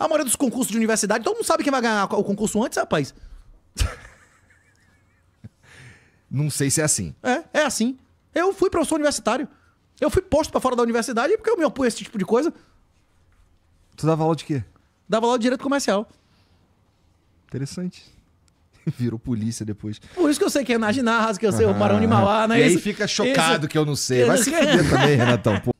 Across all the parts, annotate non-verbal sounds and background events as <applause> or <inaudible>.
A maioria dos concursos de universidade, todo mundo sabe quem vai ganhar o concurso antes, rapaz. Não sei se é assim. É, é assim. Eu fui professor universitário. Eu fui posto para fora da universidade porque eu me opus a esse tipo de coisa. Tu dava aula de quê? Dava aula de direito comercial. Interessante. <laughs> Virou polícia depois. Por isso que eu sei que é na ginásio, que eu sei ah, o Barão de ah, Mauá, né? E aí fica chocado isso... que eu não sei. Vai se fuder também, Renatão. Pô.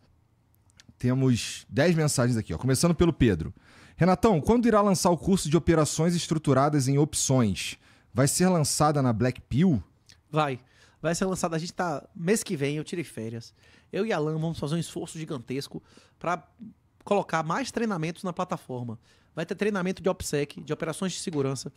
Temos 10 mensagens aqui, ó. Começando pelo Pedro. Renatão, quando irá lançar o curso de operações estruturadas em opções? Vai ser lançada na Black Pill? Vai. Vai ser lançada. A gente tá. Mês que vem eu tirei férias. Eu e Alan vamos fazer um esforço gigantesco para colocar mais treinamentos na plataforma. Vai ter treinamento de OPSEC, de operações de segurança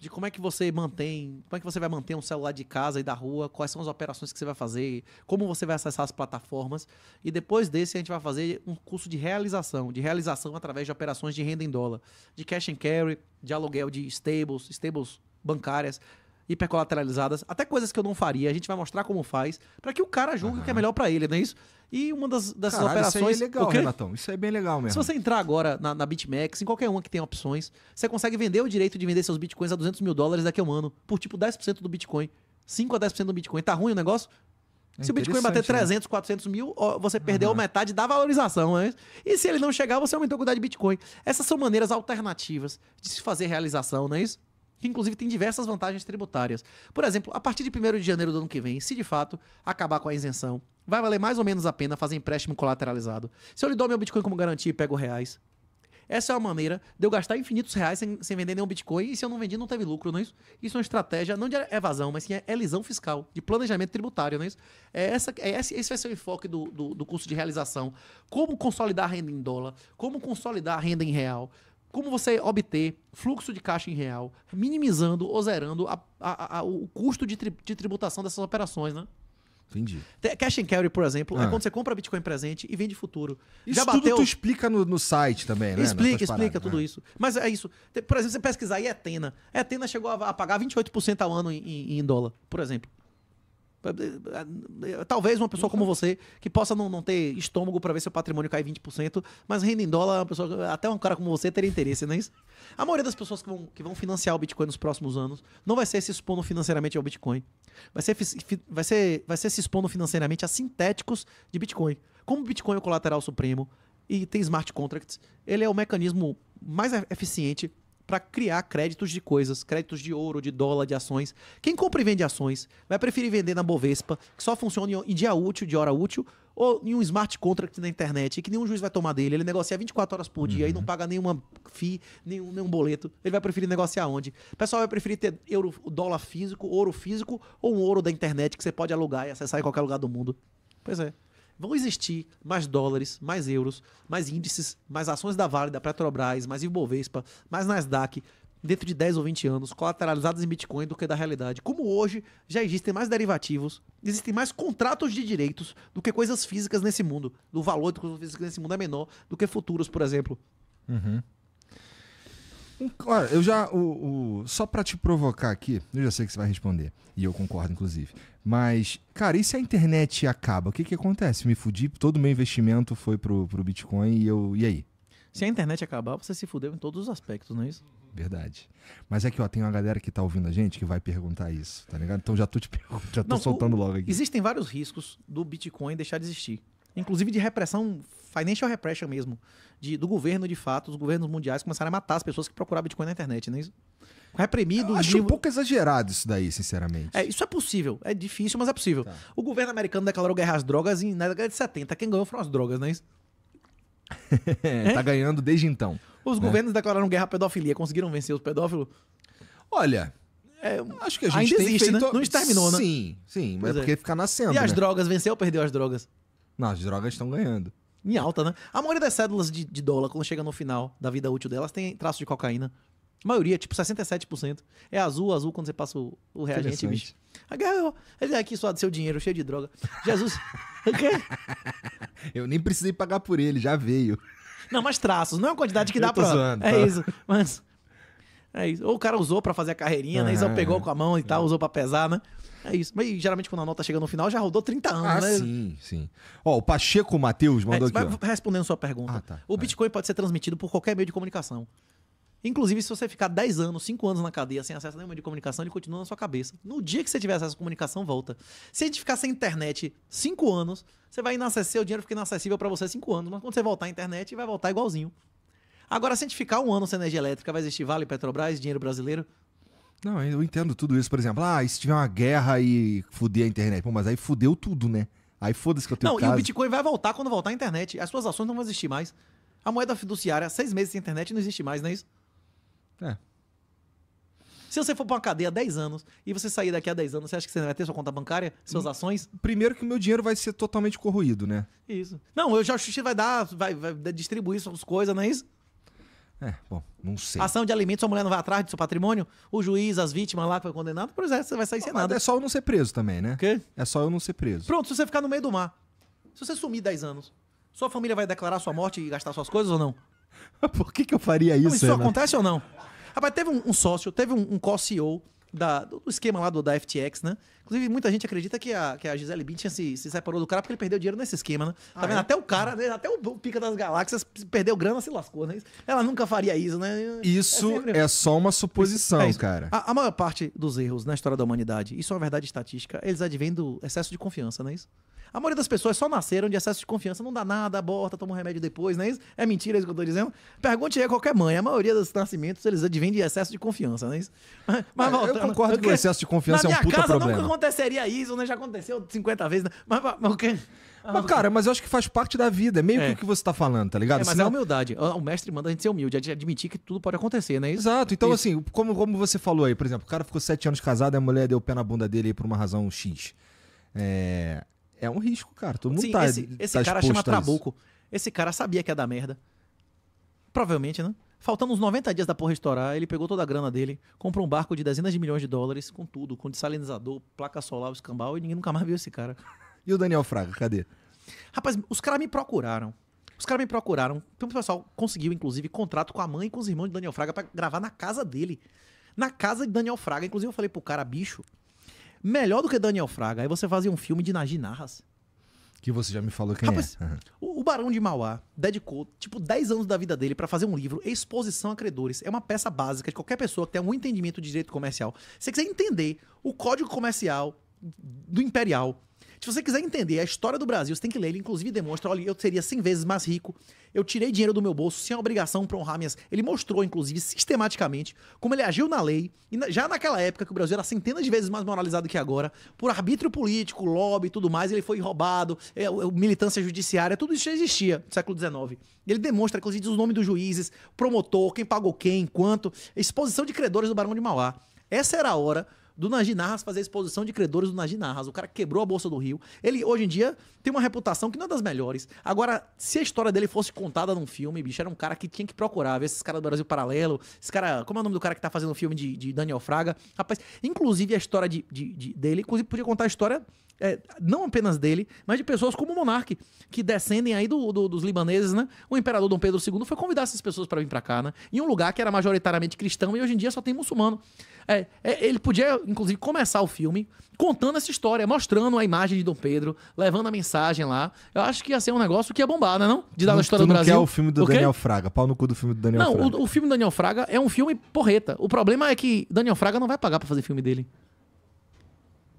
de como é que você mantém, como é que você vai manter um celular de casa e da rua, quais são as operações que você vai fazer, como você vai acessar as plataformas. E depois desse, a gente vai fazer um curso de realização, de realização através de operações de renda em dólar, de cash and carry, de aluguel de stables, stables bancárias, hipercolateralizadas, até coisas que eu não faria, a gente vai mostrar como faz, para que o cara julgue que é melhor para ele, não é isso? E uma das, dessas Caralho, é operações. Isso é legal, Renatão. Isso é bem legal mesmo. Se você entrar agora na, na BitMEX, em qualquer uma que tem opções, você consegue vender o direito de vender seus bitcoins a 200 mil dólares daqui a um ano, por tipo 10% do Bitcoin. 5 a 10% do Bitcoin. Tá ruim o negócio? É se o Bitcoin bater 300, né? 400 mil, você perdeu uhum. metade da valorização. Né? E se ele não chegar, você aumentou a quantidade de Bitcoin. Essas são maneiras alternativas de se fazer realização, não é isso? que inclusive tem diversas vantagens tributárias. Por exemplo, a partir de 1 de janeiro do ano que vem, se de fato acabar com a isenção, vai valer mais ou menos a pena fazer empréstimo colateralizado. Se eu lhe dou meu Bitcoin como garantia e pego reais, essa é uma maneira de eu gastar infinitos reais sem, sem, vender nenhum Bitcoin e se eu não vendi não teve lucro, não é isso? Isso é uma estratégia não de evasão, mas sim é elisão fiscal, de planejamento tributário, não é isso? É essa, é esse, esse vai ser o enfoque do, do, do curso de realização. Como consolidar a renda em dólar, como consolidar a renda em real, como você obter fluxo de caixa em real, minimizando ou zerando a, a, a, o custo de, tri, de, tributação dessas operações, né? Entendi. Cash and carry, por exemplo, é ah. é quando você compra Bitcoin presente e vende futuro. Isso Já bateu... tudo tu explica no, no site também, né? Explica, explica tudo ah. isso. Mas é isso. Por exemplo, você pesquisar e Etena. Etena chegou a, pagar 28% ao ano em, em dólar, por exemplo. É, é, é, talvez uma pessoa como você, que possa não, não ter estômago para ver seu patrimônio cair 20%, mas renda em dólar, uma pessoa, até um cara como você teria interesse, não é isso? A maioria das pessoas que vão, que vão financiar o Bitcoin nos próximos anos não vai ser se expondo financeiramente ao Bitcoin. Vai ser, vai ser, vai ser se expondo financeiramente a sintéticos de Bitcoin. Como o Bitcoin é o colateral supremo e tem smart contracts, ele é o mecanismo mais eficiente para criar créditos de coisas, créditos de ouro, de dólar, de ações. Quem compra e vende ações vai preferir vender na Bovespa, que só funciona em dia útil, de hora útil, ou em um smart contract na internet, que nenhum juiz vai tomar dele. Ele negocia 24 horas por dia uhum. e não uhum. paga nenhuma FII, nenhum, nenhum boleto. Ele vai preferir negociar onde? O pessoal vai preferir ter euro, dólar físico, ouro físico ou um ouro da internet que você pode alugar e acessar em qualquer lugar do mundo. Pois é vão existir mais dólares, mais euros, mais índices, mais ações da Vale, da Petrobras, mais Ibovespa, mais Nasdaq, dentro de 10 ou 20 anos, colateralizados em Bitcoin do que da realidade. Como hoje já existem mais derivativos, existem mais contratos de direitos do que coisas físicas nesse mundo. O valor de coisas físicas nesse mundo é menor do que futuros, por exemplo. Uhum. Olha, eu já. O, o só para te provocar aqui, eu já sei que você vai responder. E eu concordo, inclusive. Mas, cara, e se a internet acaba? O que, que acontece? Me fudi, todo o meu investimento foi pro, pro Bitcoin e eu. E aí? Se a internet acabar, você se fudeu em todos os aspectos, não é isso? Verdade. Mas é que, ó, tem uma galera que tá ouvindo a gente que vai perguntar isso, tá ligado? Então já tô te <laughs> já tô não, soltando o, logo aqui. Existem vários riscos do Bitcoin deixar de existir inclusive de repressão, financial repression mesmo, de, do governo de fato, os governos mundiais começaram a matar as pessoas que procuravam Bitcoin na internet, não é isso? Reprimido. Eu acho nível... um pouco exagerado isso daí, sinceramente. É, isso é possível. É difícil, mas é possível. Tá. O governo americano declarou guerra às drogas em, na década de 70. Quem ganhou foram as drogas, não é isso? é? <laughs> tá ganhando desde então. Os né? governos declararam guerra à pedofilia. Conseguiram vencer os pedófilos? Olha, é, acho que a gente ainda existe, feito... né? Não exterminou, né? Sim, sim. mas é, é. porque fica nascendo. E as né? drogas? Venceu ou perdeu as drogas? Não, as drogas estão ganhando. Em alta, né? A maioria das cédulas de, de dólar, quando chega no final da vida útil delas, tem traço de cocaína. A maioria, tipo 67%. É azul, azul quando você passa o, o reagente, bicho. Agarrou. É ele é aqui só do seu dinheiro, cheio de droga. Jesus. <laughs> Eu nem precisei pagar por ele, já veio. Não, mas traços, não é uma quantidade que dá pra. Zoando, é isso. Mas é isso. Ou o cara usou para fazer a carreirinha, uhum. né? E pegou com a mão e tal, uhum. usou para pesar, né? É isso. Mas geralmente quando a nota chega no final, já rodou 30 anos, ah, né? Sim, sim. Ó, o Pacheco Matheus é, mandou é, aqui. Ó. Respondendo sua pergunta. Ah, tá. O Bitcoin é. pode ser transmitido por qualquer meio de comunicação. Inclusive, se você ficar 10 anos, 5 anos na cadeia sem acesso a nenhum meio de comunicação, ele continua na sua cabeça. No dia que você tiver acesso à comunicação, volta. Se a gente ficar sem internet 5 anos, você vai inacessível, o dinheiro fica inacessível para você 5 anos. Mas quando você voltar à internet, vai voltar igualzinho. Agora, se a gente ficar um ano sem energia elétrica, vai existir Vale Petrobras, dinheiro brasileiro? Não, eu entendo tudo isso. Por exemplo, ah, e se tiver uma guerra e fuder a internet? Pô, mas aí fudeu tudo, né? Aí foda-se que eu tenho Não, e o Bitcoin vai voltar quando voltar a internet. As suas ações não vão existir mais. A moeda fiduciária, seis meses sem internet, não existe mais, não é isso? É. Se você for pra uma cadeia há 10 anos e você sair daqui a 10 anos, você acha que você vai ter sua conta bancária, suas hum, ações? Primeiro que o meu dinheiro vai ser totalmente corroído, né? Isso. Não, eu já que vai dar, vai, vai distribuir suas coisas, não é isso? É, bom, não sei. Ação de alimentos, sua mulher não vai atrás do seu patrimônio, o juiz, as vítimas lá que foi condenado, por exemplo, é, você vai sair sem Mas nada. É só eu não ser preso também, né? Quê? É só eu não ser preso. Pronto, se você ficar no meio do mar, se você sumir 10 anos, sua família vai declarar sua morte e gastar suas coisas ou não? <laughs> por que, que eu faria isso? Não, isso acontece ou não? Rapaz, teve um, um sócio, teve um, um co-CEO da, do esquema lá do, da FTX, né? Inclusive, muita gente acredita que a, que a Gisele Bündchen se, se separou do cara porque ele perdeu dinheiro nesse esquema, né? Tá ah, tá vendo? É? Até o cara, né? até o Pica das Galáxias perdeu grana, se lascou, né? Ela nunca faria isso, né? Isso é, sempre... é só uma suposição, isso, é cara. A, a, maior parte dos erros na história da humanidade, isso é uma verdade estatística, eles advêm do excesso de confiança, não é isso? A maioria das pessoas só nasceram de excesso de confiança. Não dá nada, aborta, toma um remédio depois, não é isso? É mentira é isso que eu tô dizendo? Pergunte aí a qualquer mãe. A maioria dos nascimentos, eles advêm de excesso de confiança, não é isso? Mas, mas é, eu concordo que o excesso de confiança é um puta problema. Na minha casa nunca aconteceria isso, né? Já aconteceu 50 vezes. Né? Mas, mas o quê? Mas, cara, mas eu acho que faz parte da vida. É meio é. que o que você tá falando, tá ligado? É, mas Senão... é humildade. O mestre manda a gente ser humilde, admitir que tudo pode acontecer, né? Exato. Então, isso. assim, como, como você falou aí, por exemplo, o cara ficou sete anos casado, e a mulher deu o pé na bunda dele aí por uma razão X. É... É um risco, cara. Todo mundo Sim, tá, esse, esse tá cara chama Trabuco. Esse cara sabia que ia dar merda. Provavelmente, né? Faltando uns 90 dias da porra estourar, ele pegou toda a grana dele, comprou um barco de dezenas de milhões de dólares, com tudo, com desalinizador, placa solar, escambau, e ninguém nunca mais viu esse cara. <laughs> E o Daniel Fraga, cadê? Rapaz, os caras me procuraram. Os caras me procuraram. Então, o pessoal conseguiu, inclusive, contrato com a mãe e com os irmãos de Daniel Fraga para gravar na casa dele. Na casa de Daniel Fraga. Inclusive, eu falei pro cara, bicho, melhor do que Daniel Fraga. Aí você fazia um filme de Najin Narras. Que você já me falou quem Rapaz, é. Uhum. O Barão de Mauá dedicou, tipo, 10 anos da vida dele para fazer um livro, Exposição a Credores. É uma peça básica de qualquer pessoa que tem um entendimento de direito comercial. Se você quiser entender o código comercial do Imperial, se você quiser entender a história do Brasil, você tem que ler. Ele, inclusive, demonstra: olha, eu seria 100 vezes mais rico. Eu tirei dinheiro do meu bolso sem obrigação para honrar minhas. Ele mostrou, inclusive, sistematicamente, como ele agiu na lei. E na... já naquela época, que o Brasil era centenas de vezes mais moralizado que agora, por arbítrio político, lobby e tudo mais, ele foi roubado, é, militância judiciária, tudo isso já existia no século XIX. Ele demonstra, inclusive, os nomes dos juízes, promotor, quem pagou quem, quanto, exposição de credores do Barão de Mauá. Essa era a hora do Naginarras fazer a exposição de credores do Naginarras. O cara quebrou a Bolsa do Rio. Ele, hoje em dia, tem uma reputação que não é das melhores. Agora, se a história dele fosse contada num filme, bicho, era um cara que tinha que procurar. Ver esses caras do Brasil Paralelo, esse cara. Como é o nome do cara que tá fazendo o filme de, de Daniel Fraga? Rapaz, inclusive a história de, de, de dele, inclusive podia contar a história. É, não apenas dele, mas de pessoas como o Monarque que descendem aí do, do, dos libaneses, né? O imperador Dom Pedro II foi convidar essas pessoas para vir para cá, né? Em um lugar que era majoritariamente cristão e hoje em dia só tem muçulmano. É, é, ele podia, inclusive, começar o filme contando essa história, mostrando a imagem de Dom Pedro, levando a mensagem lá. Eu acho que ia ser um negócio que ia bombar, né? Não? De dar a história do Brasil. Que é o filme do Daniel Fraga, pau no cu do filme do Daniel não, Fraga. Não, o, o, filme do Daniel Fraga é um filme porreta. O problema é que Daniel Fraga não vai pagar para fazer filme dele.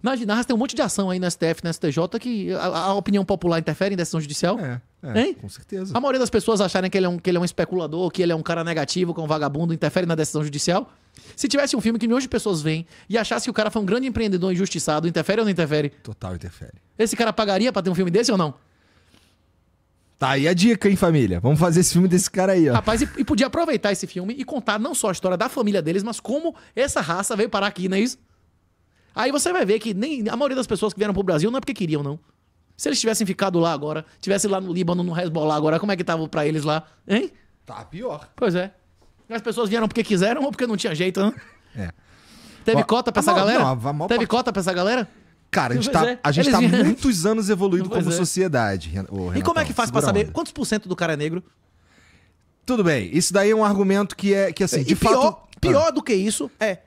Imagina, tem um monte de ação aí no STF, no STJ, que a, a opinião popular interfere em decisão judicial. É, é hein? com certeza. A maioria das pessoas acharem que ele, é um, que ele é um especulador, que ele é um cara negativo, que é um vagabundo, interfere na decisão judicial. Se tivesse um filme que milhões de pessoas veem e achasse que o cara foi um grande empreendedor injustiçado, interfere ou não interfere? Total interfere. Esse cara pagaria pra ter um filme desse ou não? Tá aí a dica, hein, família? Vamos fazer esse filme desse cara aí, ó. Rapaz, e, e podia aproveitar esse filme e contar não só a história da família deles, mas como essa raça veio parar aqui, não é isso? Aí você vai ver que nem a maioria das pessoas que vieram pro Brasil não é porque queriam, não. Se eles tivessem ficado lá agora, tivessem lá no Líbano, no Hezbollah agora, como é que tava para eles lá? Hein? Tá pior. Pois é. As pessoas vieram porque quiseram ou porque não tinha jeito, né? É. Teve cota pra essa galera? Não, Teve parte... cota pra essa galera? Cara, a gente tá, é. a gente tá vieram... muitos anos evoluído pois como é. sociedade. Renato, e como é que faz pra saber quantos por cento do cara é negro? Tudo bem, isso daí é um argumento que é que assim, e de pior, fato... pior ah. do que isso é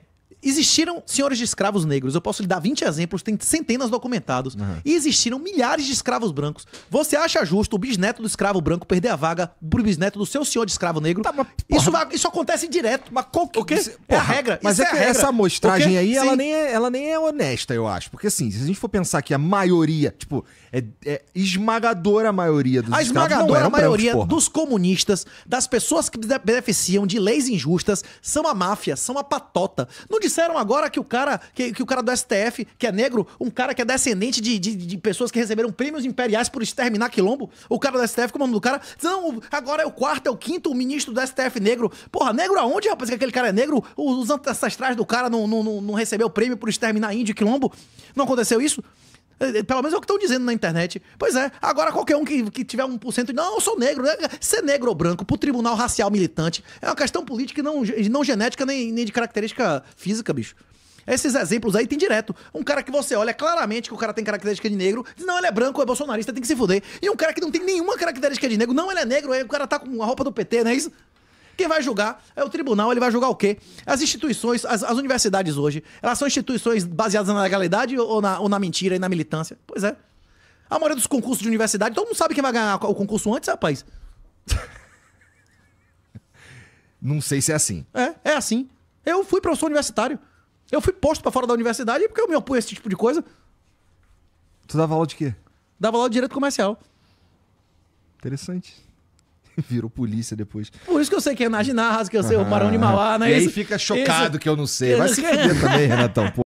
existiram senhores de escravos negros. Eu posso lhe dar 20 exemplos, tem centenas documentados. Uhum. E existiram milhares de escravos brancos. Você acha justo o bisneto do escravo branco perder a vaga pro bisneto do seu senhor de escravo negro? Tá, isso, vai, isso acontece direto, mas qualquer. Porque, é porra, é, é a regra. Mas é, é regra. essa amostragem aí, ela nem, é, ela nem é honesta, eu acho. Porque assim, se a gente for pensar que a maioria, tipo, é, é esmagadora a maioria dos a escravos. Esmagadora a maioria brancos, dos comunistas, das pessoas que beneficiam de leis injustas, são a máfia, são a patota. Não disseram agora que o cara, que, que, o cara do STF, que é negro, um cara que é descendente de, de, de, pessoas que receberam prêmios imperiais por exterminar quilombo, o cara do STF, como o nome do cara? Não, agora é o quarto, é o quinto o ministro do STF negro. Porra, negro aonde, rapaz? Que aquele cara é negro? Os ancestrais do cara não, não, não, não recebeu prêmio por exterminar índio e quilombo? Não aconteceu isso? É, é, pelo menos é o que estão dizendo na internet. Pois é, agora qualquer um que, que tiver 1% de. Não, eu sou negro. Né? Ser negro ou branco pro tribunal racial militante é uma questão política e não, não genética nem, nem de característica física, bicho. Esses exemplos aí tem direto. Um cara que você olha claramente que o cara tem característica de negro, diz, não, ele é branco, é bolsonarista, tem que se fuder. E um cara que não tem nenhuma característica de negro, não, ele é negro, aí é, o cara tá com a roupa do PT, não é isso? Quem vai julgar é o tribunal, ele vai julgar o quê? As instituições, as, as universidades hoje, elas são instituições baseadas na legalidade ou na, ou na mentira e na militância? Pois é. A maioria dos concursos de universidade, todo mundo sabe quem vai ganhar o concurso antes, rapaz. Não sei se é assim. É, é assim. Eu fui professor universitário. Eu fui posto para fora da universidade porque eu me opunho a esse tipo de coisa. Tu dava aula de quê? Dava aula de direito comercial. Interessante. <laughs> Virou polícia depois. Por isso que eu sei que é na ginásio, que eu sei o Barão de Mauá, né? E aí isso, fica chocado isso. que eu não sei. Vai se fuder também, Renatão. Pô. <laughs>